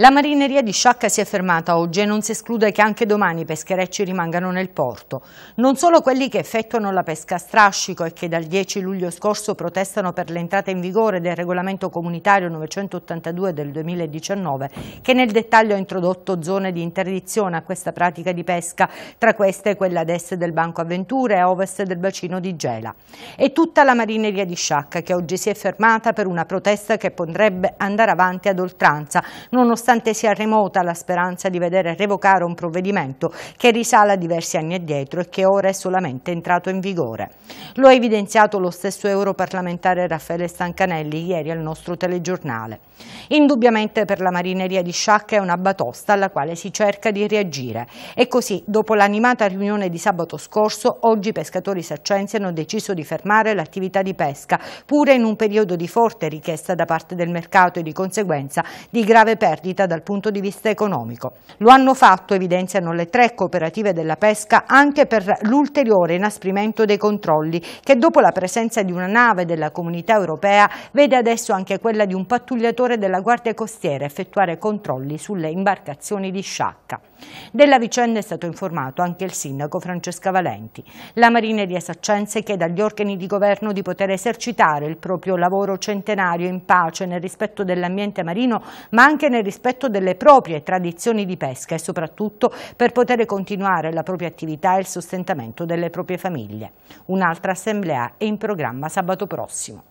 La marineria di Sciacca si è fermata oggi e non si esclude che anche domani i pescherecci rimangano nel porto. Non solo quelli che effettuano la pesca a strascico e che dal 10 luglio scorso protestano per l'entrata in vigore del regolamento comunitario 982 del 2019, che nel dettaglio ha introdotto zone di interdizione a questa pratica di pesca, tra queste quella ad est del Banco Avventure e a ovest del bacino di Gela. E tutta la marineria di Sciacca che oggi si è fermata per una protesta che potrebbe andare avanti ad oltranza, nonostante nonostante sia remota la speranza di vedere revocare un provvedimento che risale a diversi anni addietro e che ora è solamente entrato in vigore. Lo ha evidenziato lo stesso europarlamentare Raffaele Stancanelli ieri al nostro telegiornale. Indubbiamente per la marineria di Sciacca è una batosta alla quale si cerca di reagire e così dopo l'animata riunione di sabato scorso oggi i pescatori saccensi hanno deciso di fermare l'attività di pesca pure in un periodo di forte richiesta da parte del mercato e di conseguenza di grave perdita crescita dal punto di vista economico. Lo hanno fatto, evidenziano le tre cooperative della pesca, anche per l'ulteriore inasprimento dei controlli, che dopo la presenza di una nave della comunità europea vede adesso anche quella di un pattugliatore della Guardia Costiera effettuare controlli sulle imbarcazioni di sciacca. Della vicenda è stato informato anche il sindaco Francesca Valenti. La Marina di Saccense chiede agli organi di governo di poter esercitare il proprio lavoro centenario in pace nel rispetto dell'ambiente marino ma anche nel rispetto rispetto delle proprie tradizioni di pesca e soprattutto per poter continuare la propria attività e il sostentamento delle proprie famiglie. Un'altra assemblea è in programma sabato prossimo.